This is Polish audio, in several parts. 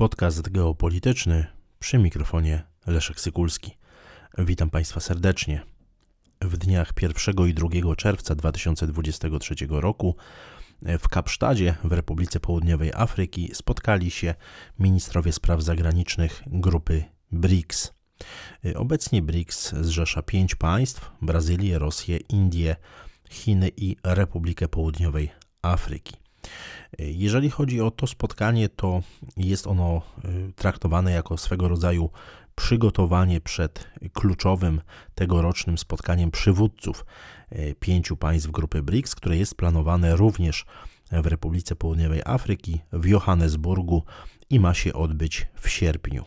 Podcast geopolityczny przy mikrofonie Leszek Sykulski. Witam Państwa serdecznie. W dniach 1 i 2 czerwca 2023 roku w Kapsztadzie w Republice Południowej Afryki spotkali się ministrowie spraw zagranicznych grupy BRICS. Obecnie BRICS zrzesza pięć państw: Brazylię, Rosję, Indię, Chiny i Republikę Południowej Afryki. Jeżeli chodzi o to spotkanie, to jest ono y, traktowane jako swego rodzaju przygotowanie przed kluczowym tegorocznym spotkaniem przywódców y, pięciu państw grupy BRICS, które jest planowane również w Republice Południowej Afryki, w Johannesburgu i ma się odbyć w sierpniu.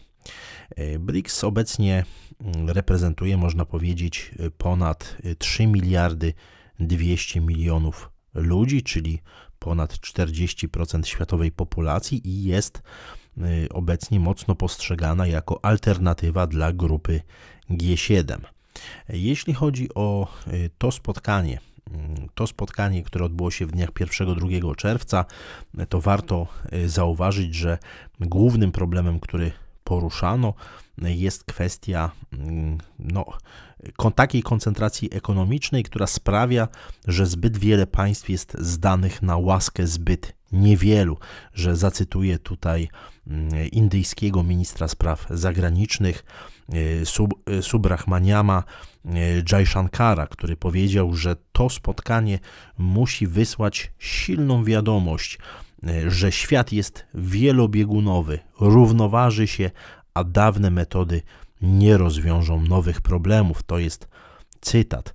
Y, BRICS obecnie mm, reprezentuje, można powiedzieć, ponad 3 miliardy 200 milionów ludzi, czyli ponad 40% światowej populacji i jest y, obecnie mocno postrzegana jako alternatywa dla grupy G7. Jeśli chodzi o y, to spotkanie, mm, to spotkanie, które odbyło się w dniach 1-2 czerwca, to warto y, zauważyć, że głównym problemem, który poruszano, jest kwestia mm, no, takiej koncentracji ekonomicznej, która sprawia, że zbyt wiele państw jest zdanych na łaskę zbyt niewielu, że zacytuję tutaj mm, indyjskiego ministra spraw zagranicznych e, Sub, e, Subrahmaniama e, Jaishankara, który powiedział, że to spotkanie musi wysłać silną wiadomość że świat jest wielobiegunowy, równoważy się, a dawne metody nie rozwiążą nowych problemów. To jest cytat.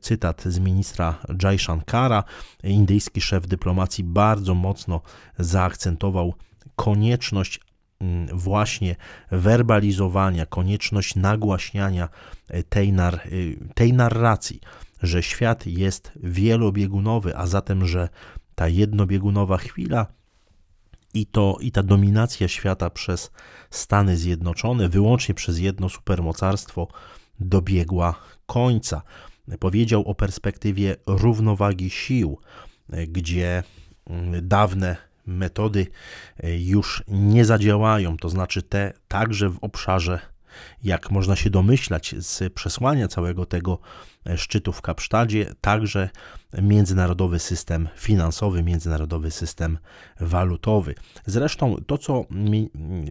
Cytat z ministra Jai Shankara. Indyjski szef dyplomacji bardzo mocno zaakcentował konieczność mm, właśnie werbalizowania, konieczność nagłaśniania tej, nar tej narracji, że świat jest wielobiegunowy, a zatem, że ta jednobiegunowa chwila i, to, i ta dominacja świata przez Stany Zjednoczone, wyłącznie przez jedno supermocarstwo, dobiegła końca. Powiedział o perspektywie równowagi sił, gdzie mm, dawne metody e, już nie zadziałają, to znaczy te także w obszarze jak można się domyślać z przesłania całego tego e, szczytu w Kapsztadzie, także międzynarodowy system finansowy, międzynarodowy system walutowy. Zresztą to, co mm,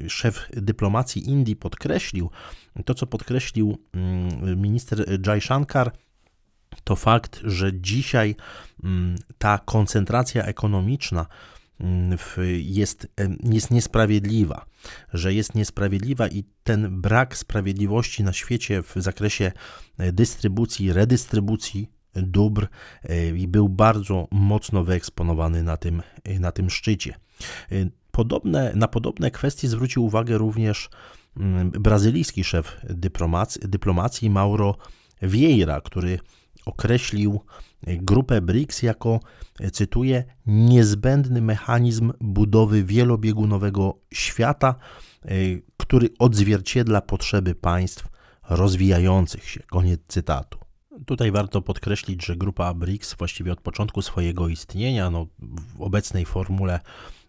szef dyplomacji Indii podkreślił, to co podkreślił mm, minister Jai Shankar, to fakt, że dzisiaj mm, ta koncentracja ekonomiczna, Mm, jest, jest niesprawiedliwa, że jest niesprawiedliwa i ten brak sprawiedliwości na świecie w zakresie e, dystrybucji, redystrybucji dóbr e, i był bardzo mocno wyeksponowany na tym, e, na tym szczycie. Podobne, na podobne kwestie zwrócił uwagę również mm, brazylijski szef dyplomacji, dyplomacji Mauro Vieira, który określił grupę BRICS jako, e, cytuję, niezbędny mechanizm budowy wielobiegunowego świata, e, który odzwierciedla potrzeby państw rozwijających się. Koniec cytatu. Tutaj warto podkreślić, że grupa BRICS właściwie od początku swojego istnienia, no, w obecnej formule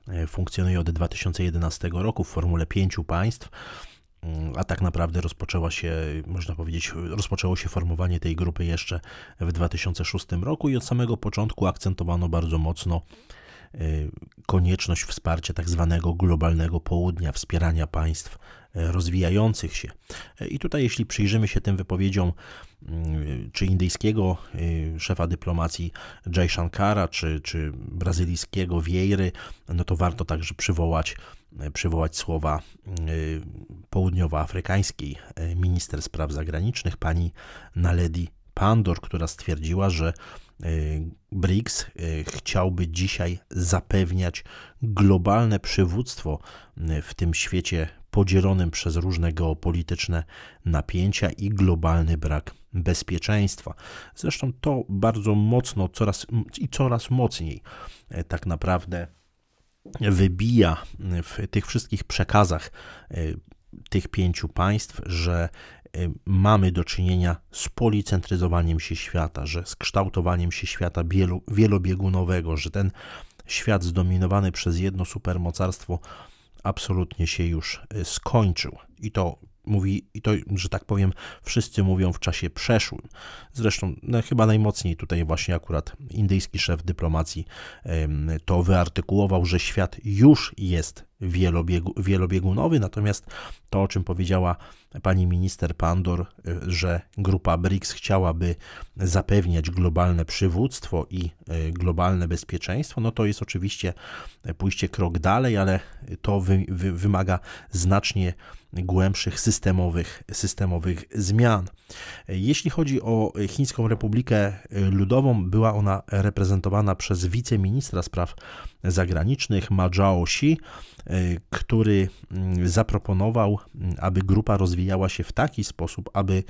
e, funkcjonuje od 2011 roku, w formule pięciu państw Mm, a tak naprawdę rozpoczęła się, można powiedzieć, rozpoczęło się formowanie tej grupy jeszcze w 2006 roku i od samego początku akcentowano bardzo mocno y, konieczność wsparcia tak zwanego globalnego południa, wspierania państw rozwijających się. I tutaj, jeśli przyjrzymy się tym wypowiedziom, mm, czy indyjskiego y, szefa dyplomacji Jay Shankara, czy, czy brazylijskiego Vieiry, no to warto także przywołać, y, przywołać słowa y, południowoafrykańskiej minister spraw zagranicznych, pani Naledi Pandor, która stwierdziła, że BRICS chciałby dzisiaj zapewniać globalne przywództwo w tym świecie podzielonym przez różne geopolityczne napięcia i globalny brak bezpieczeństwa. Zresztą to bardzo mocno coraz, i coraz mocniej e, tak naprawdę wybija w tych wszystkich przekazach e, tych pięciu państw, że e, mamy do czynienia z policentryzowaniem się świata, że z kształtowaniem się świata wielobiegunowego, że ten świat zdominowany przez jedno supermocarstwo absolutnie się już y, skończył. I to mówi, i to, że tak powiem, wszyscy mówią w czasie przeszłym. Zresztą no, chyba najmocniej tutaj właśnie akurat indyjski szef dyplomacji to wyartykułował, że świat już jest wielobiegu, wielobiegunowy, natomiast to, o czym powiedziała pani minister Pandor, e, że grupa BRICS chciałaby zapewniać globalne przywództwo i e, globalne bezpieczeństwo, no to jest oczywiście e, pójście krok dalej, ale to wy, wy, wymaga znacznie głębszych systemowych, systemowych zmian. Jeśli chodzi o Chińską Republikę Ludową, była ona reprezentowana przez wiceministra spraw zagranicznych Ma Zhaoxi, który mm, zaproponował, aby grupa rozwijała się w taki sposób, aby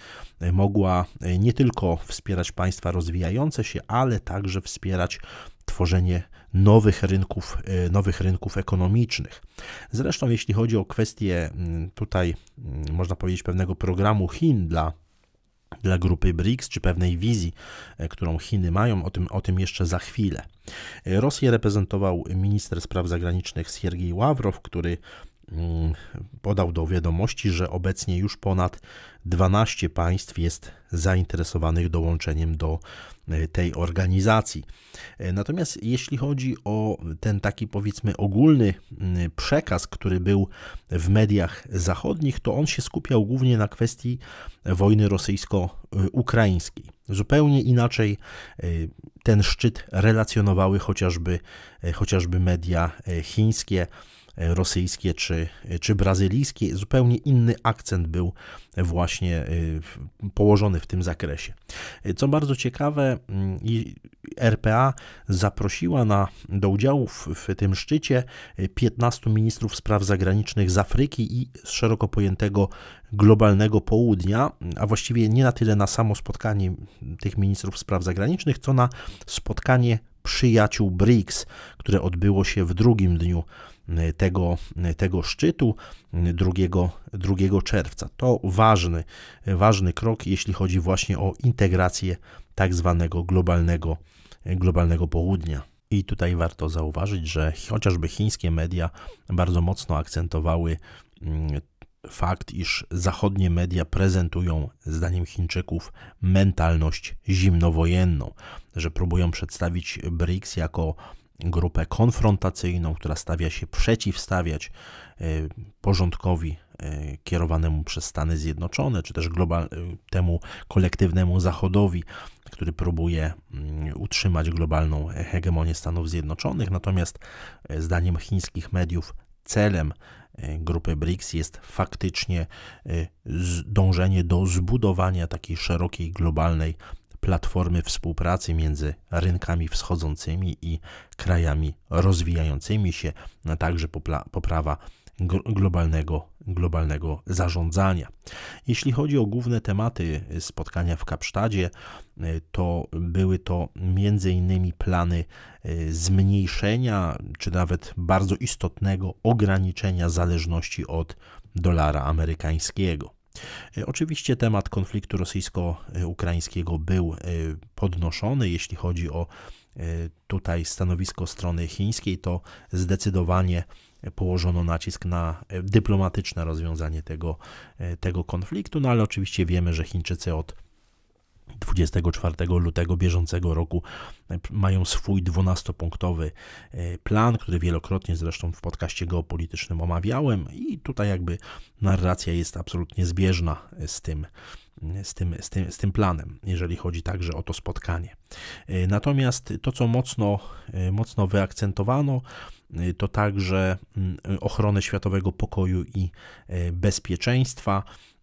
mogła nie tylko wspierać państwa rozwijające się, ale także wspierać tworzenie nowych rynków, e, nowych rynków ekonomicznych. Zresztą, jeśli chodzi o kwestię mm, tutaj, mm, można powiedzieć, pewnego programu Chin dla dla grupy BRICS, czy pewnej wizji, e, którą Chiny mają, o tym, o tym jeszcze za chwilę. E, Rosję reprezentował minister spraw zagranicznych Siergiej Ławrow, który podał do wiadomości, że obecnie już ponad 12 państw jest zainteresowanych dołączeniem do e, tej organizacji. E, natomiast jeśli chodzi o ten taki powiedzmy ogólny mm, przekaz, który był w mediach zachodnich, to on się skupiał głównie na kwestii wojny rosyjsko-ukraińskiej. Zupełnie inaczej e, ten szczyt relacjonowały chociażby, chociażby media chińskie E, rosyjskie czy, e, czy brazylijskie. Zupełnie inny akcent był właśnie e, położony w tym zakresie. Co bardzo ciekawe, mm, RPA zaprosiła na, do udziału w, w tym szczycie 15 ministrów spraw zagranicznych z Afryki i z szeroko pojętego globalnego południa, a właściwie nie na tyle na samo spotkanie tych ministrów spraw zagranicznych, co na spotkanie przyjaciół BRICS, które odbyło się w drugim dniu e, tego, e, tego szczytu 2, e, 2 czerwca. To ważny, ważny krok, jeśli chodzi właśnie o integrację tak zwanego globalnego, globalnego południa. I tutaj warto zauważyć, że chociażby chińskie media bardzo mocno akcentowały mm, fakt, iż zachodnie media prezentują, zdaniem Chińczyków, mentalność zimnowojenną, że próbują przedstawić BRICS jako grupę konfrontacyjną, która stawia się przeciwstawiać e, porządkowi e, kierowanemu przez Stany Zjednoczone, czy też global, e, temu kolektywnemu Zachodowi, który próbuje mm, utrzymać globalną hegemonię Stanów Zjednoczonych. Natomiast zdaniem chińskich mediów celem e, grupy BRICS jest faktycznie e, dążenie do zbudowania takiej szerokiej globalnej platformy współpracy między rynkami wschodzącymi i krajami rozwijającymi się, a także poprawa globalnego, globalnego zarządzania. Jeśli chodzi o główne tematy spotkania w Kapsztadzie, to były to m.in. plany e, zmniejszenia, czy nawet bardzo istotnego ograniczenia zależności od dolara amerykańskiego. E, oczywiście temat konfliktu rosyjsko-ukraińskiego był e, podnoszony, jeśli chodzi o E, tutaj stanowisko strony chińskiej, to zdecydowanie położono nacisk na e, dyplomatyczne rozwiązanie tego, e, tego konfliktu, no ale oczywiście wiemy, że Chińczycy od 24 lutego bieżącego roku mają swój 12-punktowy plan, który wielokrotnie zresztą w podcaście geopolitycznym omawiałem i tutaj jakby narracja jest absolutnie zbieżna z tym, z tym, z, tym, z tym planem, jeżeli chodzi także o to spotkanie. E, natomiast to, co mocno, e, mocno wyakcentowano, e, to także mm, ochronę światowego pokoju i bezpieczeństwa.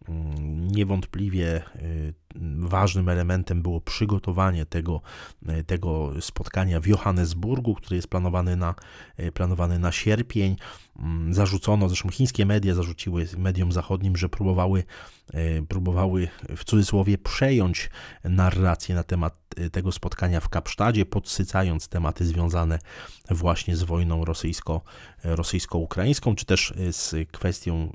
Mm, niewątpliwie y, ważnym elementem było przygotowanie tego, y, tego spotkania w Johannesburgu, który jest planowany na, y, planowany na sierpień. Mm, zarzucono, zresztą chińskie media zarzuciły mediom zachodnim, że próbowały, próbowały w cudzysłowie przejąć narrację na temat Y, tego spotkania w Kapsztadzie, podsycając tematy związane właśnie z wojną rosyjsko, y, rosyjsko-ukraińską, czy też y, z kwestią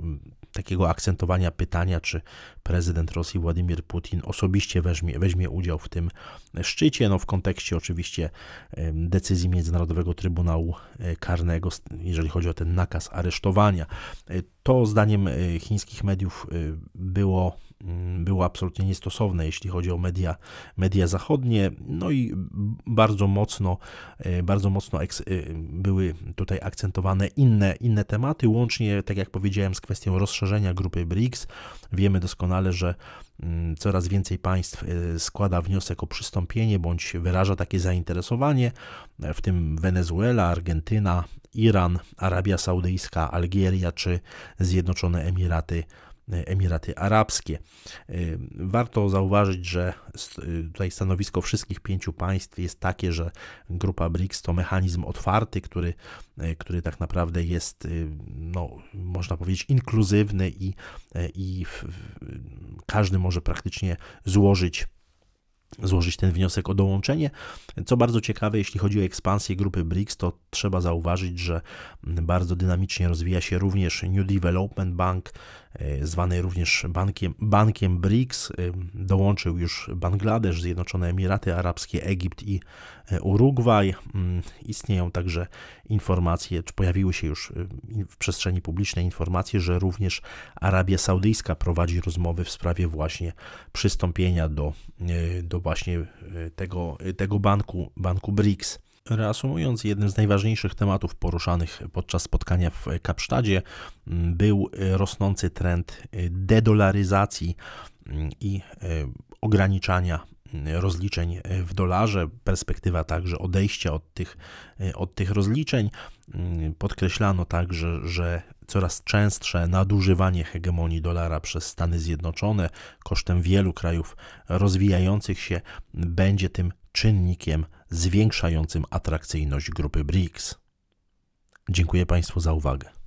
takiego akcentowania pytania, czy prezydent Rosji Władimir Putin osobiście weźmie, weźmie udział w tym szczycie, no w kontekście oczywiście decyzji Międzynarodowego Trybunału Karnego, jeżeli chodzi o ten nakaz aresztowania. To zdaniem chińskich mediów było Mm, było absolutnie niestosowne, jeśli chodzi o media, media zachodnie, no i bardzo mocno, e, bardzo mocno e, były tutaj akcentowane inne, inne tematy, łącznie, tak jak powiedziałem, z kwestią rozszerzenia grupy BRICS. Wiemy doskonale, że mm, coraz więcej państw e, składa wniosek o przystąpienie bądź wyraża takie zainteresowanie, w tym Wenezuela, Argentyna, Iran, Arabia Saudyjska, Algieria czy Zjednoczone Emiraty Emiraty Arabskie. E, warto zauważyć, że e, tutaj stanowisko wszystkich pięciu państw jest takie, że grupa BRICS to mechanizm otwarty, który, e, który tak naprawdę jest, no, można powiedzieć, inkluzywny i, i w, każdy może praktycznie złożyć złożyć ten wniosek o dołączenie. Co bardzo ciekawe, jeśli chodzi o ekspansję grupy BRICS, to trzeba zauważyć, że bardzo dynamicznie rozwija się również New Development Bank, E, zwany również bankiem, bankiem BRICS. E, dołączył już Bangladesz, Zjednoczone Emiraty Arabskie, Egipt i e, Urugwaj. Mm, istnieją także informacje, czy pojawiły się już w przestrzeni publicznej informacje, że również Arabia Saudyjska prowadzi rozmowy w sprawie właśnie przystąpienia do, do właśnie tego, tego banku, banku BRICS. Reasumując, jednym z najważniejszych tematów poruszanych podczas spotkania w Kapsztadzie mm, był e, rosnący trend e, dedolaryzacji mm, i e, ograniczania mm, rozliczeń w dolarze, perspektywa także odejścia od tych, od tych rozliczeń. Podkreślano także, że coraz częstsze nadużywanie hegemonii dolara przez Stany Zjednoczone kosztem wielu krajów rozwijających się będzie tym czynnikiem zwiększającym atrakcyjność grupy BRICS. Dziękuję Państwu za uwagę.